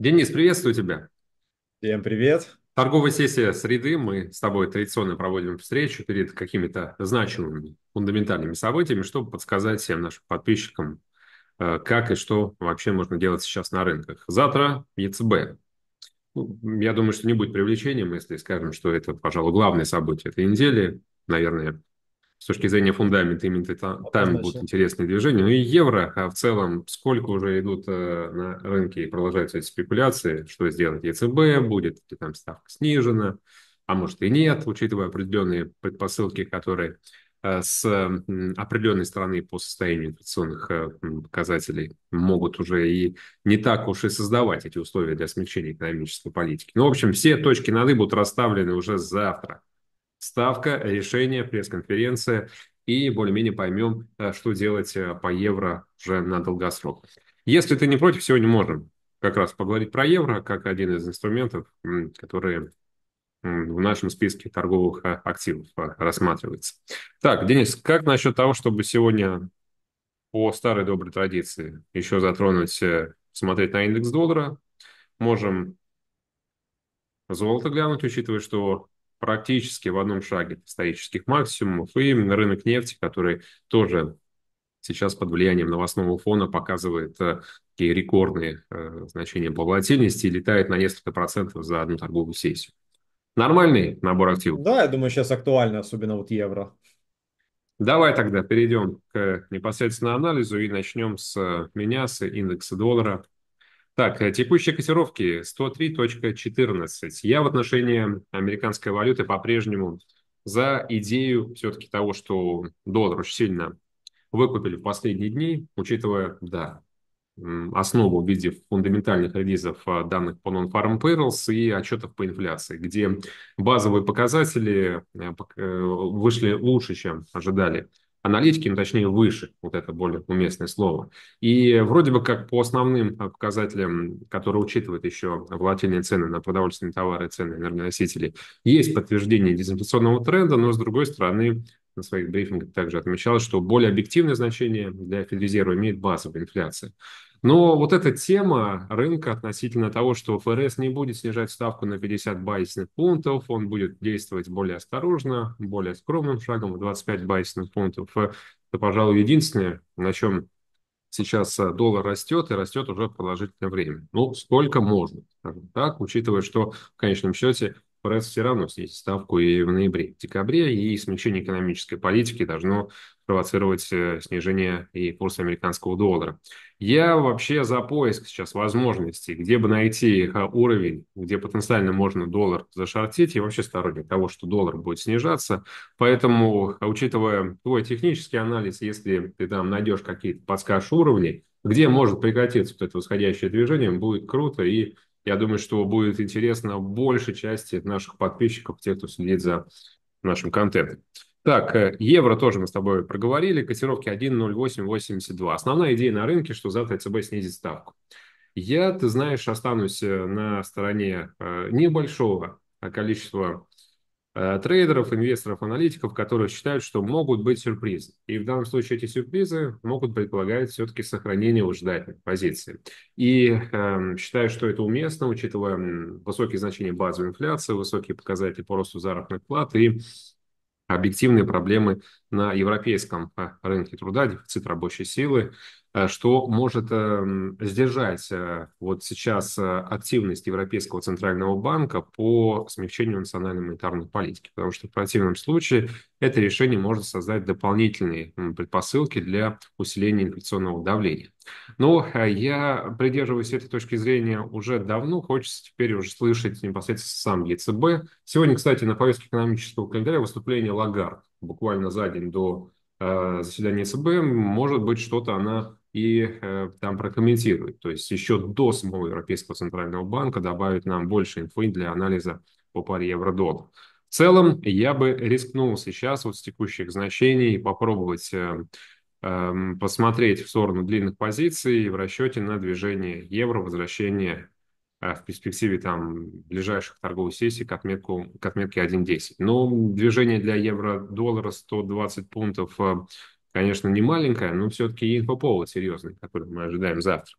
Денис, приветствую тебя. Всем привет. Торговая сессия среды. Мы с тобой традиционно проводим встречу перед какими-то значимыми фундаментальными событиями, чтобы подсказать всем нашим подписчикам, э, как и что вообще можно делать сейчас на рынках. Завтра ЕЦБ. Ну, я думаю, что не будет привлечением, если скажем, что это, пожалуй, главное событие этой недели. Наверное, с точки зрения фундамента, именно там, там будут интересные движения. Ну и евро, а в целом, сколько уже идут э, на рынке и продолжаются эти спекуляции, что сделать ЕЦБ, будет ли там ставка снижена, а может и нет, учитывая определенные предпосылки, которые э, с э, определенной стороны по состоянию инфляционных э, показателей могут уже и не так уж и создавать эти условия для смягчения экономической политики. Ну, в общем, все точки нады будут расставлены уже завтра ставка, решение, пресс-конференция, и более-менее поймем, э, что делать э, по евро уже на долгосрок. Если ты не против, сегодня можем как раз поговорить про евро, как один из инструментов, которые в нашем списке торговых э, активов рассматривается. Так, Денис, как насчет того, чтобы сегодня по старой доброй традиции еще затронуть, смотреть на индекс доллара? Можем золото глянуть, учитывая, что практически в одном шаге от исторических максимумов, и рынок нефти, который тоже сейчас под влиянием новостного фона показывает э, такие рекордные э, значения по волатильности и летает на несколько процентов за одну торговую сессию. Нормальный набор активов? Да, я думаю, сейчас актуально, особенно вот евро. Давай тогда перейдем к непосредственно анализу и начнем с э, меня, с индекса доллара. Так, э, текущие котировки 103.14. Я в отношении американской валюты по-прежнему за идею все-таки того, что доллар очень сильно выкупили в последние дни, учитывая, да, основу в виде фундаментальных релизов а, данных по Non-Farm Payrolls и отчетов по инфляции, где базовые показатели э, э, вышли лучше, чем ожидали аналитики, ну, точнее, выше, вот это более уместное слово. И вроде бы как по основным показателям, которые учитывают еще волатильные цены на продовольственные товары и цены энергоносителей, есть подтверждение дезинфляционного тренда, но, с другой стороны, на своих брифингах также отмечал, что более объективное значение для Федрезерва имеет базовая инфляция. Но вот эта тема рынка относительно того, что ФРС не будет снижать ставку на 50 базисных пунктов, он будет действовать более осторожно, более скромным шагом, 25 базисных пунктов, э, это, пожалуй, единственное, на чем сейчас э, доллар растет и растет уже продолжительное время. Ну, сколько можно, скажем так, учитывая, что в конечном счете – ФРС все равно снизит ставку и в ноябре, и в декабре, и смягчение экономической политики должно провоцировать э, снижение и курса американского доллара. Я вообще за поиск сейчас возможностей, где бы найти э, уровень, где потенциально можно доллар зашортить. и вообще сторонник того, что доллар будет снижаться. Поэтому, э, учитывая твой технический анализ, если ты там найдешь какие-то подскажешь уровни, где может прекратиться вот это восходящее движение, будет круто и я думаю, что будет интересно большей части наших подписчиков, тех, кто следит за нашим контентом. Так, э, евро тоже мы с тобой проговорили, котировки 1.0882. Основная идея на рынке, что завтра ЦБ снизит ставку. Я, ты знаешь, останусь э, на стороне э, небольшого а количества Э, трейдеров, инвесторов, аналитиков, которые считают, что могут быть сюрпризы. И в данном случае эти сюрпризы могут предполагать все-таки сохранение ожидательной позиции. И э, считаю, что это уместно, учитывая высокие значения базовой инфляции, высокие показатели по росту заработных плат и объективные проблемы на европейском э, рынке труда, дефицит рабочей силы, Э, что может эм, сдержать э, вот сейчас э, активность Европейского центрального банка по смягчению национальной монетарной политики, потому что в противном случае это решение может создать дополнительные предпосылки для усиления инфляционного давления. Но я придерживаюсь этой точки зрения уже давно, хочется теперь уже слышать непосредственно сам ЕЦБ. Сегодня, кстати, на повестке экономического календаря выступление Лагард буквально за день до заседания ЕЦБ, может быть, что-то она и э, там прокомментировать. То есть еще до самого Европейского центрального банка добавить нам больше инфы для анализа по паре евро-доллар. В целом я бы рискнул сейчас вот с текущих значений попробовать э, э, посмотреть в сторону длинных позиций в расчете на движение евро, возвращение э, в перспективе там ближайших торговых сессий к, отметку, к отметке 1.10. Но движение для евро-доллара 120 пунктов э, Конечно, не маленькая, но все-таки инфоповод серьезный, который мы ожидаем завтра.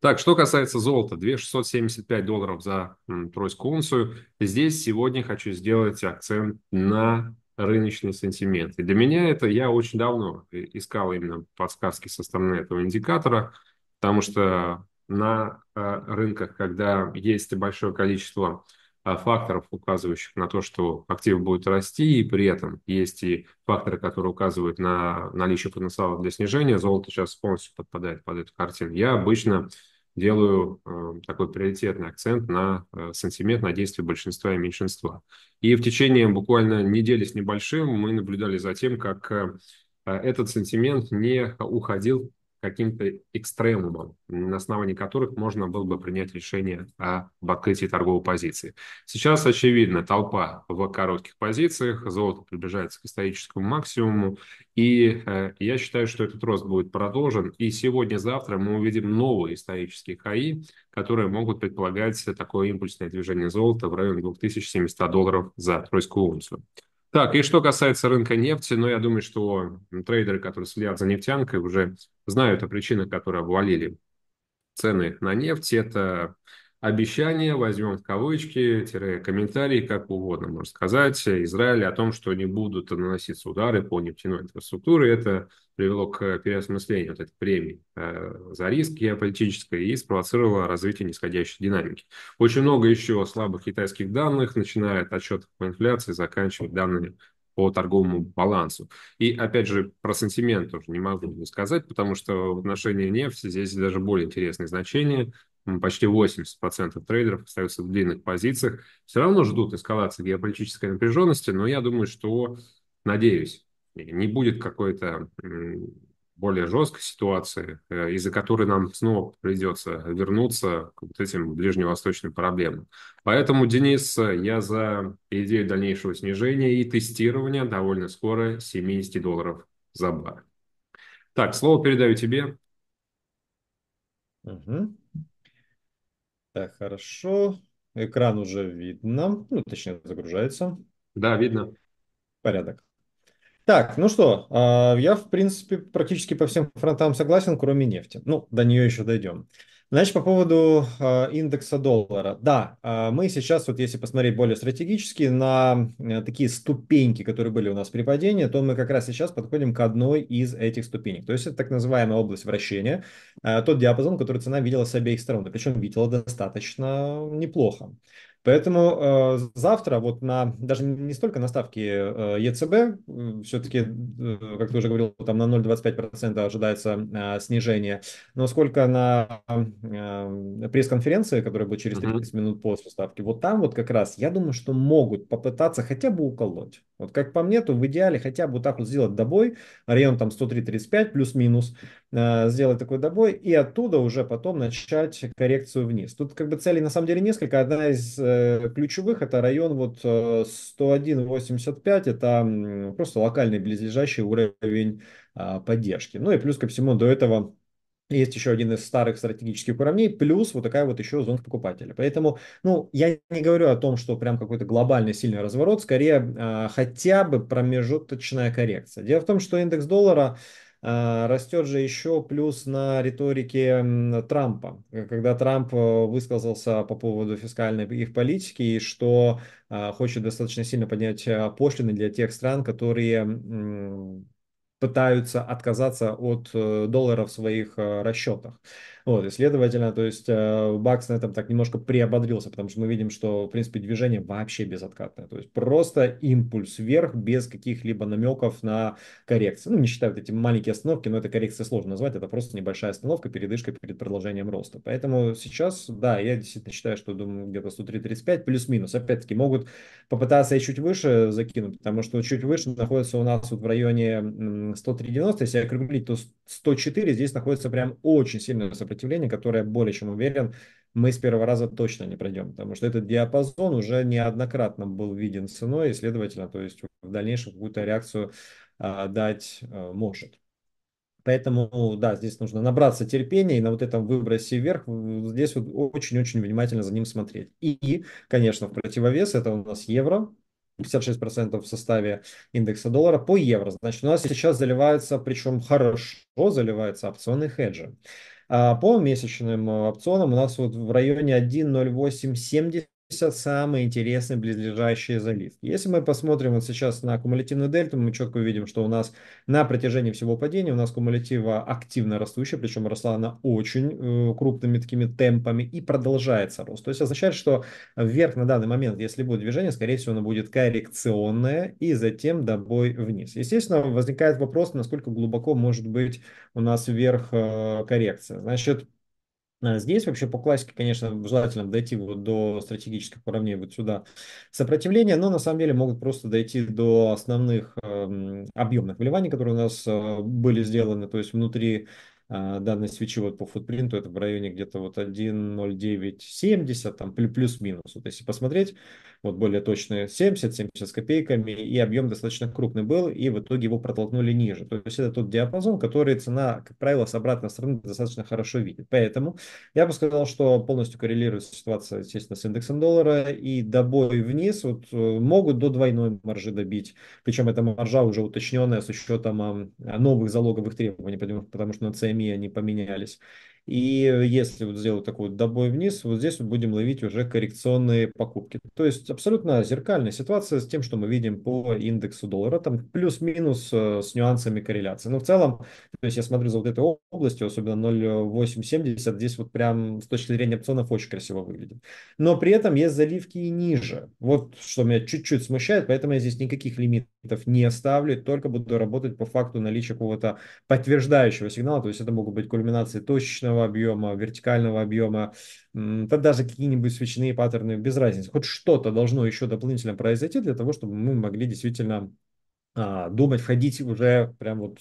Так, что касается золота, 2675 долларов за тройскую унцию. Здесь сегодня хочу сделать акцент на рыночный сантимент. И для меня это, я очень давно э, искал именно подсказки со стороны этого индикатора, потому что на э, рынках, когда есть большое количество а, факторов, указывающих на то, что актив будет расти, и при этом есть и факторы, которые указывают на наличие потенциала для снижения. Золото сейчас полностью подпадает под эту картину. Я обычно делаю э, такой приоритетный акцент на э, сантимент, на действие большинства и меньшинства. И в течение буквально недели с небольшим мы наблюдали за тем, как э, этот сантимент не уходил каким-то экстремумам, на основании которых можно было бы принять решение об открытии торговой позиции. Сейчас, очевидно, толпа в коротких позициях, золото приближается к историческому максимуму, и э, я считаю, что этот рост будет продолжен, и сегодня-завтра мы увидим новые исторические хаи, которые могут предполагать такое импульсное движение золота в районе 2700 долларов за тройскую унцию. Так, и что касается рынка нефти, ну, я думаю, что трейдеры, которые следят за нефтянкой, уже знают о причинах, которые обвалили цены на нефть. Это обещание, возьмем в кавычки, тире комментарии, как угодно можно сказать, Израиля о том, что не будут наноситься удары по нефтяной инфраструктуре. Это привело к переосмыслению вот этой премии э, за риск геополитической и спровоцировало развитие нисходящей динамики. Очень много еще слабых китайских данных, начиная от отчетов по инфляции, заканчивая данными по торговому балансу. И опять же, про сантимент тоже не могу не сказать, потому что в отношении нефти здесь даже более интересные значения. Почти 80% трейдеров остаются в длинных позициях. Все равно ждут эскалации геополитической напряженности, но я думаю, что, надеюсь, не будет какой-то более жесткой ситуации, э, из-за которой нам снова придется вернуться к вот этим ближневосточным проблемам. Поэтому, Денис, я за идею дальнейшего снижения и тестирования довольно скоро 70 долларов за бар. Так, слово передаю тебе. Угу. Так, хорошо. Экран уже видно, ну, точнее, загружается. Да, видно. Порядок. Так, ну что, а, я, в принципе, практически по всем фронтам согласен, кроме нефти. Ну, до нее еще дойдем. Значит, по поводу а, индекса доллара. Да, а, мы сейчас, вот если посмотреть более стратегически, на э, такие ступеньки, которые были у нас при падении, то мы как раз сейчас подходим к одной из этих ступенек. То есть это так называемая область вращения, тот диапазон, который цена видела с обеих сторон. Причем видела достаточно неплохо. Поэтому э, завтра вот на, даже не столько на ставки э, ЕЦБ, э, все-таки, э, как ты уже говорил, там на 0,25% ожидается э, снижение, но сколько на э, пресс-конференции, которая будет через 30 uh-huh. минут после ставки, вот там вот как раз, я думаю, что могут попытаться хотя бы уколоть. Вот как по мне, то в идеале хотя бы вот так вот сделать добой, район там 103-35 плюс-минус, Э, сделать такой добой и оттуда уже потом начать коррекцию вниз. Тут как бы целей на самом деле несколько. Одна из э, ключевых это район вот 101.85, э, это просто локальный близлежащий уровень э, поддержки. Ну и плюс ко всему до этого есть еще один из старых стратегических уровней, плюс вот такая вот еще зона покупателя. Поэтому, ну, я не говорю о том, что прям какой-то глобальный сильный разворот, скорее э, хотя бы промежуточная коррекция. Дело в том, что индекс доллара э, а, растет же еще плюс на риторике Трампа, э, когда Трамп э, высказался по поводу фискальной их политики и что а, хочет достаточно сильно поднять а, пошлины для тех стран, которые пытаются отказаться от э, доллара в своих расчетах. Вот, и следовательно, то есть э, Бакс на этом так немножко приободрился, потому что мы видим, что, в принципе, движение вообще безоткатное. То есть просто импульс вверх без каких-либо намеков на коррекции. Ну, не считая вот эти маленькие остановки, но это коррекция сложно назвать, это просто небольшая остановка, передышка перед продолжением роста. Поэтому сейчас, да, я действительно считаю, что, думаю, где-то 103.35 плюс-минус. Опять-таки могут попытаться и чуть выше закинуть, потому что чуть выше находится у нас вот в районе 103.90, если округлить, то 104 здесь находится прям очень сильное сопротивление, которое более чем уверен, мы с первого раза точно не пройдем, потому что этот диапазон уже неоднократно был виден ценой, и, следовательно, то есть в дальнейшем какую-то реакцию а, дать а, может. Поэтому, да, здесь нужно набраться терпения и на вот этом выбросе вверх, здесь вот очень-очень внимательно за ним смотреть. И, конечно, в противовес это у нас евро, 56% в составе индекса доллара по евро. Значит, у нас сейчас заливаются, причем хорошо заливаются опционные хеджи. А по месячным а, опционам у нас вот в районе 1.0870 самые интересные близлежащие заливки. Если мы посмотрим вот сейчас на кумулятивную дельту, мы четко увидим, что у нас на протяжении всего падения у нас кумулятива активно растущая, причем росла она очень э, крупными такими темпами и продолжается рост. То есть означает, что вверх на данный момент, если будет движение, скорее всего, оно будет коррекционное и затем добой вниз. Естественно, возникает вопрос, насколько глубоко может быть у нас вверх э, коррекция. Значит, а, здесь вообще по классике, конечно, желательно дойти вот до стратегических уровней вот сюда сопротивления, но на самом деле могут просто дойти до основных э, эм, объемных вливаний, которые у нас э, были сделаны, то есть внутри э, данной свечи вот по футпринту это в районе где-то вот 1.0970, там плюс-минус. Вот если посмотреть, вот более точно 70-70 с копейками, и объем достаточно крупный был, и в итоге его протолкнули ниже. То есть это тот диапазон, который цена, как правило, с обратной стороны достаточно хорошо видит. Поэтому я бы сказал, что полностью коррелирует ситуация, естественно, с индексом доллара, и добой вниз вот, э, могут до двойной маржи добить. Причем эта маржа уже уточненная с учетом новых залоговых требований, потому что на CME они поменялись. И э, если вот сделать такой вот добой вниз, вот здесь вот будем ловить уже коррекционные покупки. То есть абсолютно зеркальная ситуация с тем, что мы видим по индексу доллара, там плюс-минус э, с нюансами корреляции. Но в целом, то есть я смотрю за вот этой областью, особенно 0,870, здесь вот прям с точки зрения опционов очень красиво выглядит. Но при этом есть заливки и ниже. Вот что меня чуть-чуть смущает, поэтому я здесь никаких лимитов не ставлю, только буду работать по факту наличия какого-то подтверждающего сигнала, то есть это могут быть кульминации точечного горизонтального объема, вертикального объема, да даже какие-нибудь свечные паттерны, без разницы. Хоть что-то должно еще дополнительно произойти для того, чтобы мы могли действительно а, думать, входить уже прям вот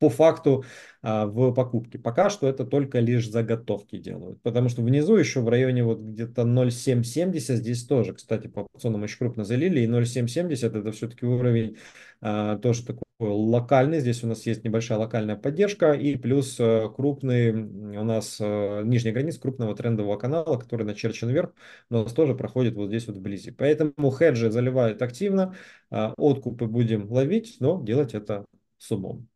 по факту а, в покупке. Пока что это только лишь заготовки делают, потому что внизу еще в районе вот где-то 0,770 здесь тоже, кстати, по опционам очень крупно залили, и 0,770 это все-таки уровень а, тоже такой локальный, здесь у нас есть небольшая локальная поддержка и плюс э, крупный у нас э, нижняя границ крупного трендового канала, который начерчен вверх, но у нас тоже проходит вот здесь вот вблизи. Поэтому хеджи заливают активно, а, откупы будем ловить, но делать это с умом.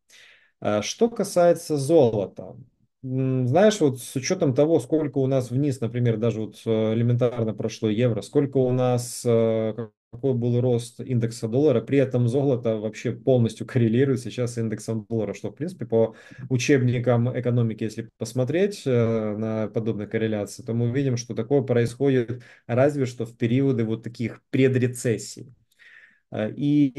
А что касается золота, знаешь, вот с учетом того, сколько у нас вниз, например, даже вот э, элементарно прошло евро, сколько у нас, э, какой был рост индекса доллара, при этом золото вообще полностью коррелирует сейчас с индексом доллара, что, в принципе, по учебникам экономики, если посмотреть э, на подобные корреляции, то мы увидим, что такое происходит разве что в периоды вот таких предрецессий. Э, и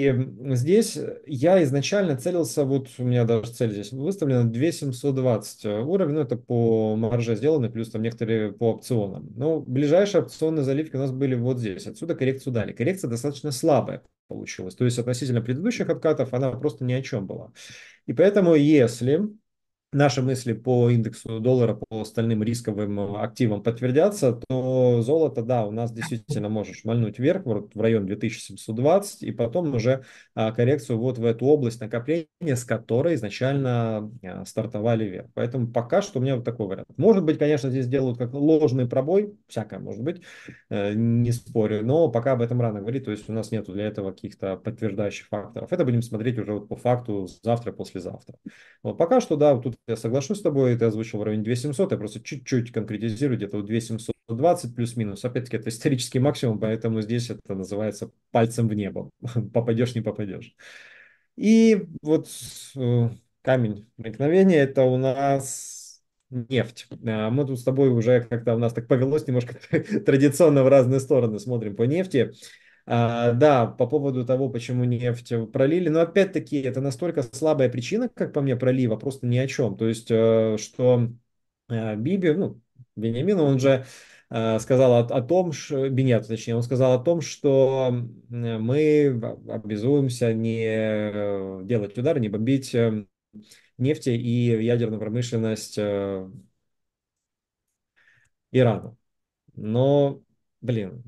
здесь я изначально целился, вот у меня даже цель здесь выставлена 2720 э, уровень, ну это по марже сделаны, плюс там некоторые по опционам. Но ближайшие опционные заливки у нас были вот здесь, отсюда коррекцию дали. Коррекция достаточно слабая получилась, то есть относительно предыдущих откатов она просто ни о чем была. И поэтому если наши мысли по индексу доллара, по остальным рисковым э, активам подтвердятся, то золото, да, у нас действительно может шмальнуть вверх, вот в район 2720, и потом уже а, коррекцию вот в эту область накопления, с которой изначально а, стартовали вверх. Поэтому пока что у меня вот такой вариант. Может быть, конечно, здесь делают как ложный пробой, всякое может быть, э, не спорю, но пока об этом рано говорить, то есть у нас нет для этого каких-то подтверждающих факторов. Это будем смотреть уже вот по факту завтра, послезавтра. Вот пока что, да, тут я соглашусь с тобой, ты озвучил в районе 2700, я просто чуть-чуть конкретизирую, где-то 2720 плюс-минус. Опять-таки, это исторический максимум, поэтому здесь это называется пальцем в небо. Попадешь, не попадешь. И вот э, камень проникновения – это у нас нефть. А мы тут с тобой уже как-то у нас так повелось немножко традиционно в разные стороны смотрим по нефти. А, да, по поводу того, почему нефть э, пролили, но опять-таки это настолько слабая причина, как по мне, пролива, просто ни о чем. То есть, э, что э, Биби, ну, Бенемин, он же сказал о, о том, что, нет, точнее, он сказал о том, что мы обязуемся не делать удар, не бомбить нефть и ядерную промышленность Ирана. Но, блин,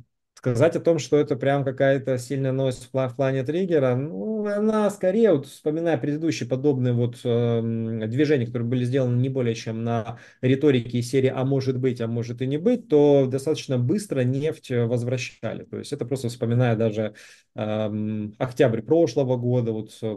Сказать о том, что это прям какая-то сильная новость в плане триггера, ну, она скорее, вот, вспоминая предыдущие подобные вот э, движения, которые были сделаны не более чем на риторике серии «а может быть, а может и не быть», то достаточно быстро нефть э, возвращали. То есть это просто вспоминая даже э, октябрь прошлого года, вот э,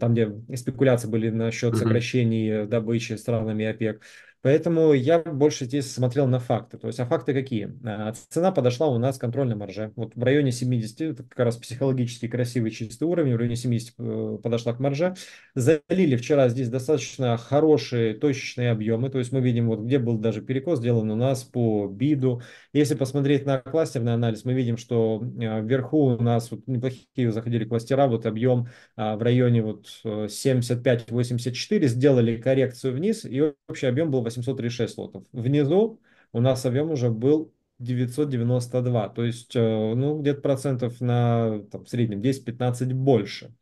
там, где спекуляции были насчет сокращений э, добычи странами ОПЕК. Поэтому я больше здесь смотрел на факты. То есть, а факты какие? А, цена подошла у нас к контрольной марже. Вот в районе 70, это как раз психологически красивый чистый уровень, в районе 70 э, подошла к марже. Залили вчера здесь достаточно хорошие точечные объемы. То есть, мы видим, вот где был даже перекос сделан у нас по биду. Если посмотреть на кластерный анализ, мы видим, что э, вверху у нас вот неплохие заходили кластера, вот объем а, в районе вот 75-84, э, сделали коррекцию вниз, и общий объем был 836 слотов. Внизу у нас объем уже был 992, то есть э, ну, где-то процентов на там, в среднем 10-15 больше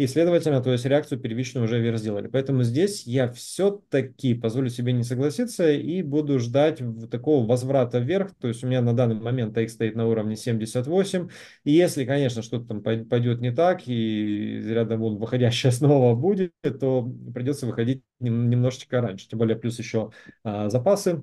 и, следовательно, то есть реакцию первичную уже вверх сделали. Поэтому здесь я все-таки позволю себе не согласиться и буду ждать такого возврата вверх, то есть у меня на данный момент тейк стоит на уровне 78, и если, конечно, что-то там пойдет не так, и рядом вон выходящая снова будет, то придется выходить немножечко раньше, тем более плюс еще а, запасы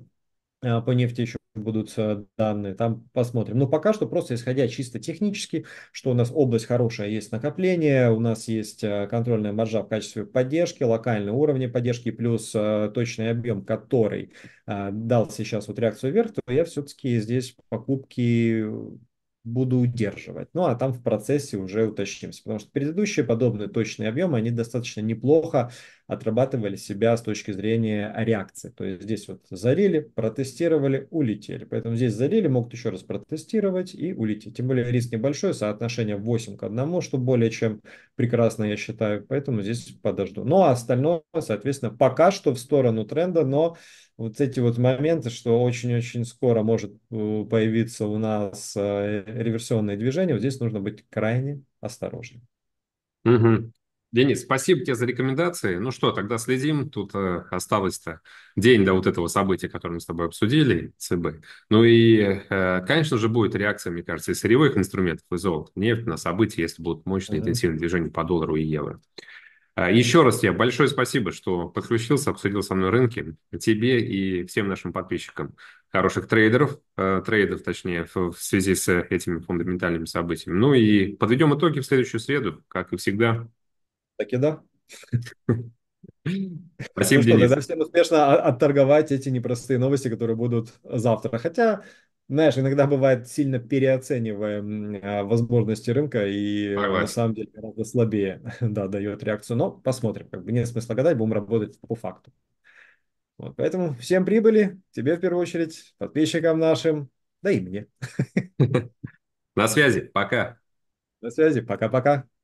а, по нефти еще будут э, данные, там посмотрим. Но пока что просто исходя чисто технически, что у нас область хорошая, есть накопление, у нас есть э, контрольная маржа в качестве поддержки, локальные уровни поддержки, плюс э, точный объем, который дал сейчас вот реакцию вверх, то я все-таки здесь покупки буду удерживать. Ну, а там в процессе уже уточнимся, потому что предыдущие подобные точные объемы, они достаточно неплохо отрабатывали себя с точки зрения реакции. То есть здесь вот залили, протестировали, улетели. Поэтому здесь залили, могут еще раз протестировать и улететь. Тем более риск небольшой, соотношение 8 к 1, что более чем прекрасно, я считаю. Поэтому здесь подожду. Ну а остальное, соответственно, пока что в сторону тренда, но вот эти вот моменты, что очень-очень скоро может э, появиться у нас э, реверсионное движение, вот здесь нужно быть крайне осторожным. Угу. Денис, спасибо тебе за рекомендации. Ну что, тогда следим. Тут э, осталось-то день до вот этого события, которое мы с тобой обсудили, ЦБ. Ну и, э, конечно же, будет реакция, мне кажется, и сырьевых инструментов, и золота, нефть на события, если будут мощные mm-hmm. интенсивные движения по доллару и евро. Э, еще раз тебе большое спасибо, что подключился, обсудил со мной рынки. Тебе и всем нашим подписчикам хороших трейдеров, э, трейдов, точнее, в, в связи с этими фундаментальными событиями. Ну и подведем итоги в следующую среду, как и всегда. Таки да. Спасибо, ну, Денис. Что, всем успешно отторговать эти непростые новости, которые будут завтра. Хотя, знаешь, иногда бывает сильно переоцениваем а, возможности рынка и Согласен. на самом деле гораздо слабее да, дает реакцию. Но посмотрим. Как бы нет смысла гадать, будем работать по факту. Вот, поэтому всем прибыли, тебе в первую очередь, подписчикам нашим, да и мне. На связи, пока. На связи, пока-пока.